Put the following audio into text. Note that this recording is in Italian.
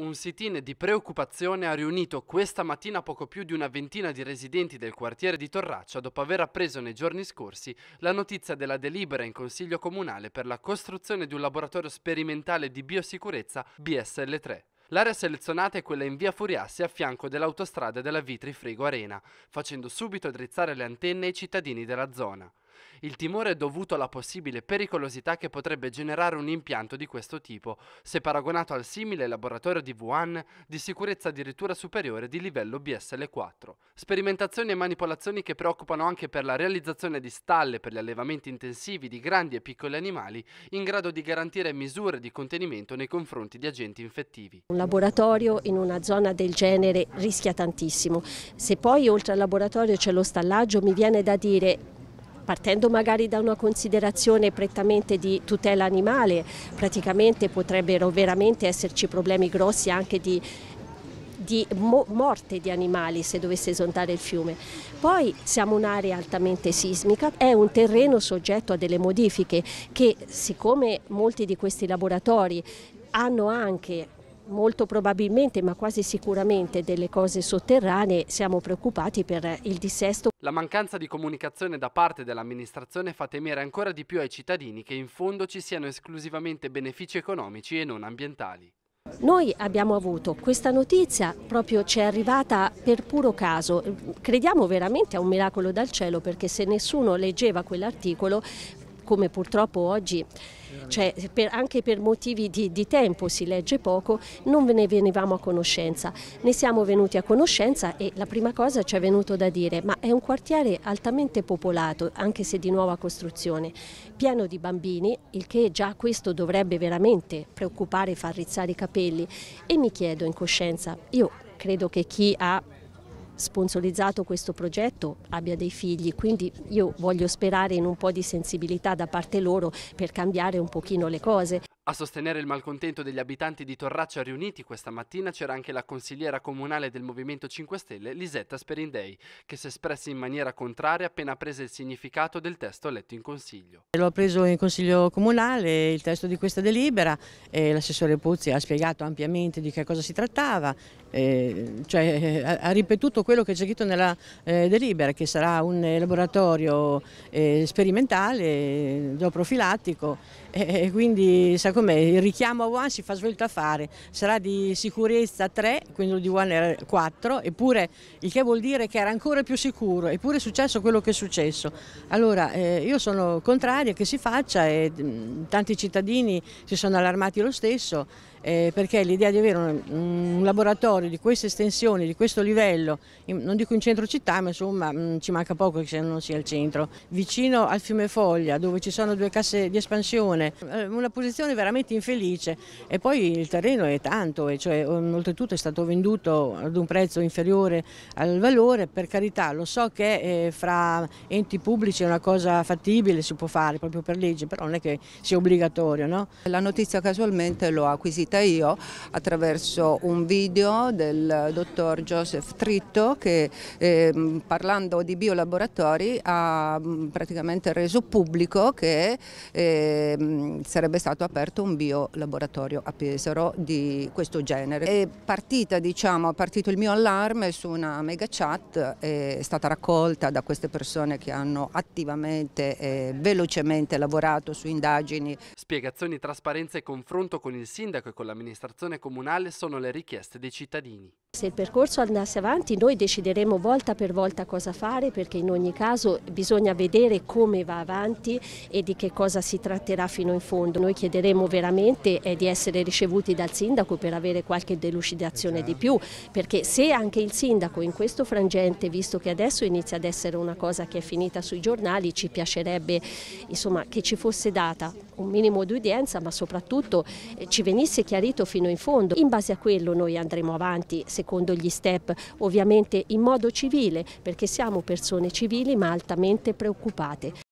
Un sit-in di preoccupazione ha riunito questa mattina poco più di una ventina di residenti del quartiere di Torraccia dopo aver appreso nei giorni scorsi la notizia della delibera in Consiglio Comunale per la costruzione di un laboratorio sperimentale di biosicurezza BSL3. L'area selezionata è quella in via Furiassi a fianco dell'autostrada della Vitri Frigo Arena, facendo subito drizzare le antenne ai cittadini della zona. Il timore è dovuto alla possibile pericolosità che potrebbe generare un impianto di questo tipo, se paragonato al simile laboratorio di Wuhan di sicurezza addirittura superiore di livello BSL4. Sperimentazioni e manipolazioni che preoccupano anche per la realizzazione di stalle per gli allevamenti intensivi di grandi e piccoli animali in grado di garantire misure di contenimento nei confronti di agenti infettivi. Un laboratorio in una zona del genere rischia tantissimo. Se poi oltre al laboratorio c'è lo stallaggio mi viene da dire partendo magari da una considerazione prettamente di tutela animale, praticamente potrebbero veramente esserci problemi grossi anche di di morte di animali se dovesse esondare il fiume. Poi siamo un'area altamente sismica, è un terreno soggetto a delle modifiche che siccome molti di questi laboratori hanno anche molto probabilmente, ma quasi sicuramente, delle cose sotterranee, siamo preoccupati per il dissesto. La mancanza di comunicazione da parte dell'amministrazione fa temere ancora di più ai cittadini che in fondo ci siano esclusivamente benefici economici e non ambientali. Noi abbiamo avuto questa notizia, proprio ci è arrivata per puro caso, crediamo veramente a un miracolo dal cielo perché se nessuno leggeva quell'articolo, come purtroppo oggi cioè per, anche per motivi di, di, tempo si legge poco, non ve ne venivamo a conoscenza. Ne siamo venuti a conoscenza e la prima cosa ci è venuto da dire ma è un quartiere altamente popolato, anche se di nuova costruzione, pieno di bambini, il che già questo dovrebbe veramente preoccupare e far rizzare i capelli. E mi chiedo in coscienza, io credo che chi ha sponsorizzato questo progetto abbia dei figli, quindi io voglio sperare in un po' di sensibilità da parte loro per cambiare un pochino le cose. A sostenere il malcontento degli abitanti di Torraccia riuniti questa mattina c'era anche la consigliera comunale del Movimento 5 Stelle Lisetta Sperindei, che si è espressa in maniera contraria appena prese il significato del testo letto in consiglio. L'ho preso in consiglio comunale il testo di questa delibera e l'assessore Puzzi ha spiegato ampiamente di che cosa si trattava, cioè ha ripetuto quello che c'è scritto nella eh, delibera, che sarà un laboratorio eh, sperimentale, doprofilattico, eh, e quindi sa com'è, il richiamo a One si fa svelto a fare, sarà di sicurezza 3, quello di One era 4, eppure il che vuol dire che era ancora più sicuro, eppure è successo quello che è successo. Allora eh, io sono contraria che si faccia e mh, mm, tanti cittadini si sono allarmati lo stesso eh, perché l'idea di avere un, un, laboratorio di queste estensioni, di questo livello, in, non dico in centro città ma insomma mh, mm, ci manca poco che non sia il centro, vicino al fiume Foglia dove ci sono due casse di espansione, eh, una posizione veramente veramente infelice e poi il terreno è tanto, e cioè, oltretutto è stato venduto ad un prezzo inferiore al valore, per carità lo so che eh, fra enti pubblici è una cosa fattibile, si può fare proprio per legge, però non è che sia obbligatorio. No? La notizia casualmente l'ho acquisita io attraverso un video del dottor Joseph Tritto che eh, parlando di biolaboratori ha mm, praticamente reso pubblico che eh, sarebbe stato aperto aperto un biolaboratorio a Pesaro di questo genere. È partita, diciamo, è partito il mio allarme su una mega chat, è stata raccolta da queste persone che hanno attivamente e velocemente lavorato su indagini. Spiegazioni, trasparenza e confronto con il sindaco e con l'amministrazione comunale sono le richieste dei cittadini. Se il percorso andasse avanti noi decideremo volta per volta cosa fare perché in ogni caso bisogna vedere come va avanti e di che cosa si tratterà fino in fondo. Noi chiederemo vorremmo veramente è eh, di essere ricevuti dal sindaco per avere qualche delucidazione di eh, più, certo. perché se anche il sindaco in questo frangente, visto che adesso inizia ad essere una cosa che è finita sui giornali, ci piacerebbe insomma, che ci fosse data un minimo di udienza, ma soprattutto eh, ci venisse chiarito fino in fondo. In base a quello noi andremo avanti secondo gli step, ovviamente in modo civile, perché siamo persone civili ma altamente preoccupate.